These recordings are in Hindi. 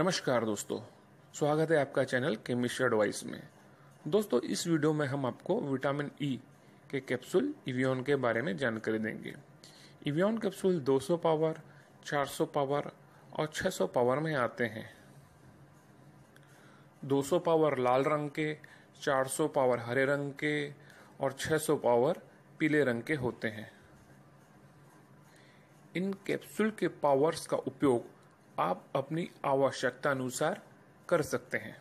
नमस्कार दोस्तों स्वागत है आपका चैनल केमिस्ट्री एडवाइस में दोस्तों इस वीडियो में हम आपको विटामिन ई e के कैप्सूल इवियन के बारे में जानकारी देंगे इवियन कैप्सूल 200 पावर 400 पावर और 600 पावर में आते हैं 200 पावर लाल रंग के 400 पावर हरे रंग के और 600 पावर पीले रंग के होते हैं इन कैप्सूल के पावर्स का उपयोग आप अपनी आवश्यकता अनुसार कर सकते हैं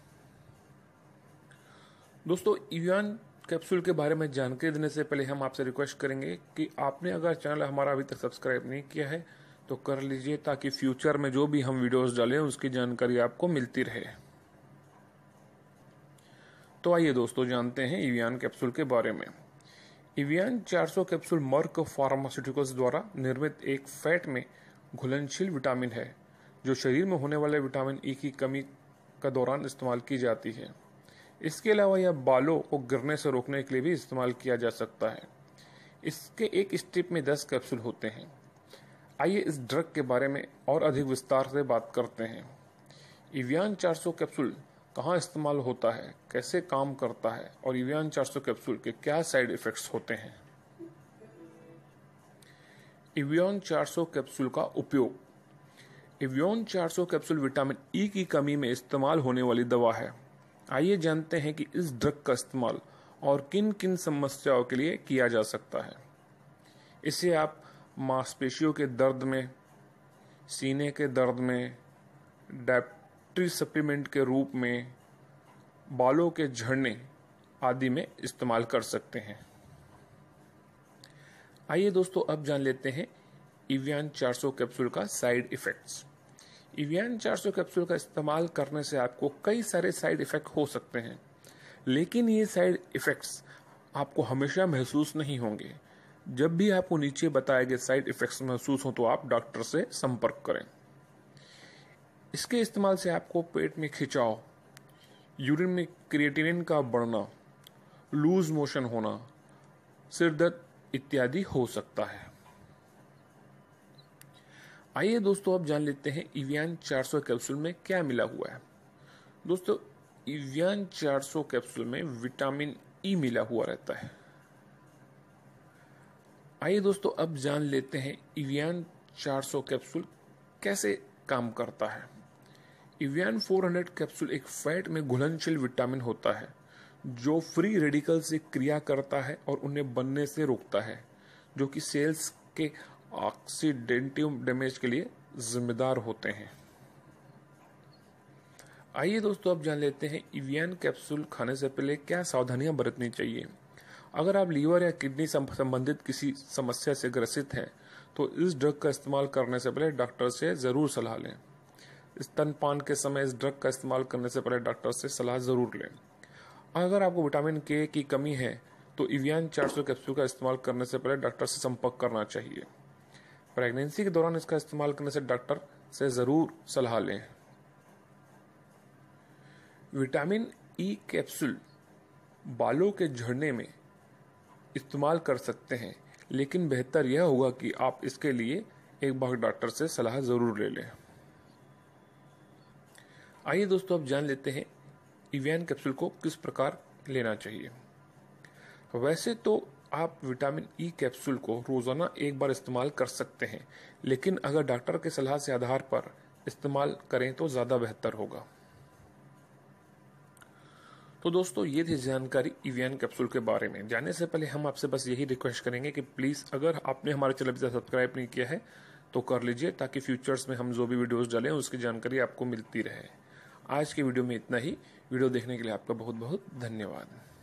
दोस्तों इवियन कैप्सूल के बारे में जानकारी देने से पहले हम आपसे रिक्वेस्ट करेंगे कि आपने अगर चैनल हमारा अभी तक सब्सक्राइब नहीं किया है तो कर लीजिए ताकि फ्यूचर में जो भी हम वीडियोस डालें उसकी जानकारी आपको मिलती रहे तो आइए दोस्तों जानते हैं इवियन कैप्सूल के बारे में इवियन 400 कैप्सूल मर्क फार्मास्यूटिकल्स द्वारा निर्मित एक फैट में घुलनशील विटामिन है जो शरीर में होने वाले विटामिन ई e की कमी का दौरान इस्तेमाल की जाती है इसके अलावा यह बालों को गिरने से रोकने के लिए भी इस्तेमाल किया जा सकता है इसके एक स्टेप में दस कैप्सूल होते हैं आइए इस ड्रग के बारे में और अधिक विस्तार से बात करते हैं इवियान 400 कैप्सूल कहाँ इस्तेमाल होता है कैसे काम करता है और इवियान 400 कैप्सूल के क्या साइड इफेक्ट्स होते हैं इवियान 400 कैप्सूल का उपयोग इवियोन 400 कैप्सूल विटामिन ई की कमी में इस्तेमाल होने वाली दवा है आइए जानते हैं कि इस ड्रग का इस्तेमाल और किन किन समस्याओं के लिए किया जा सकता है इसे आप मांसपेशियों के दर्द में सीने के दर्द में डैप्ट्री सप्लीमेंट के रूप में बालों के झड़ने आदि में इस्तेमाल कर सकते हैं आइए दोस्तों अब जान लेते हैं इवियन 400 कैप्सूल का साइड इफेक्ट्स इवियन 400 कैप्सूल का इस्तेमाल करने से आपको कई सारे साइड इफेक्ट हो सकते हैं लेकिन ये साइड इफेक्ट्स आपको हमेशा महसूस नहीं होंगे जब भी आपको नीचे बताए गए साइड इफेक्ट्स महसूस हों तो आप डॉक्टर से संपर्क करें इसके इस्तेमाल से आपको पेट में खिंचाव यूरिन में क्रिएटिनिन का बढ़ना लूज मोशन होना सिरदर्द इत्यादि हो सकता है आइए दोस्तों अब जान लेते हैं इवियन 400 कैप्सूल में क्या मिला हुआ है दोस्तों इवियन 400 कैप्सूल में विटामिन ई e मिला हुआ रहता है आइए दोस्तों अब जान लेते हैं इवियन 400 कैप्सूल कैसे काम करता है इवियन 400 कैप्सूल एक फैट में घुलनशील विटामिन होता है जो फ्री रेडिकल से क्रिया करता है और उन्हें बनने से रोकता है जो कि सेल्स के ऑक्सीडेंटिव डैमेज के लिए जिम्मेदार होते हैं आइए दोस्तों अब जान लेते हैं इवियन कैप्सूल खाने से पहले क्या सावधानियां बरतनी चाहिए अगर आप लीवर या किडनी संबंधित किसी समस्या से ग्रसित हैं तो इस ड्रग का इस्तेमाल करने से पहले डॉक्टर से ज़रूर सलाह लें स्तनपान के समय इस ड्रग का इस्तेमाल करने से पहले डॉक्टर से सलाह ज़रूर लें अगर आपको विटामिन के की कमी है तो इवियन 400 कैप्सूल का इस्तेमाल करने से पहले डॉक्टर से संपर्क करना चाहिए प्रेगनेंसी के दौरान इसका इस्तेमाल करने से डॉक्टर से ज़रूर सलाह लें विटामिन ई e कैप्सूल बालों के झड़ने में इस्तेमाल कर सकते हैं लेकिन बेहतर यह होगा कि आप इसके लिए एक बार डॉक्टर से सलाह ज़रूर ले लें आइए दोस्तों अब जान लेते हैं इवियन e कैप्सूल को किस प्रकार लेना चाहिए वैसे तो आप विटामिन ई e कैप्सूल को रोज़ाना एक बार इस्तेमाल कर सकते हैं लेकिन अगर डॉक्टर के सलाह से आधार पर इस्तेमाल करें तो ज़्यादा बेहतर होगा तो दोस्तों ये थी जानकारी ईवीएन e कैप्सूल के बारे में जाने से पहले हम आपसे बस यही रिक्वेस्ट करेंगे कि प्लीज़ अगर आपने हमारे चैनल पर सब्सक्राइब नहीं किया है तो कर लीजिए ताकि फ्यूचर्स में हम जो भी वीडियोस डालें उसकी जानकारी आपको मिलती रहे आज के वीडियो में इतना ही वीडियो देखने के लिए आपका बहुत बहुत धन्यवाद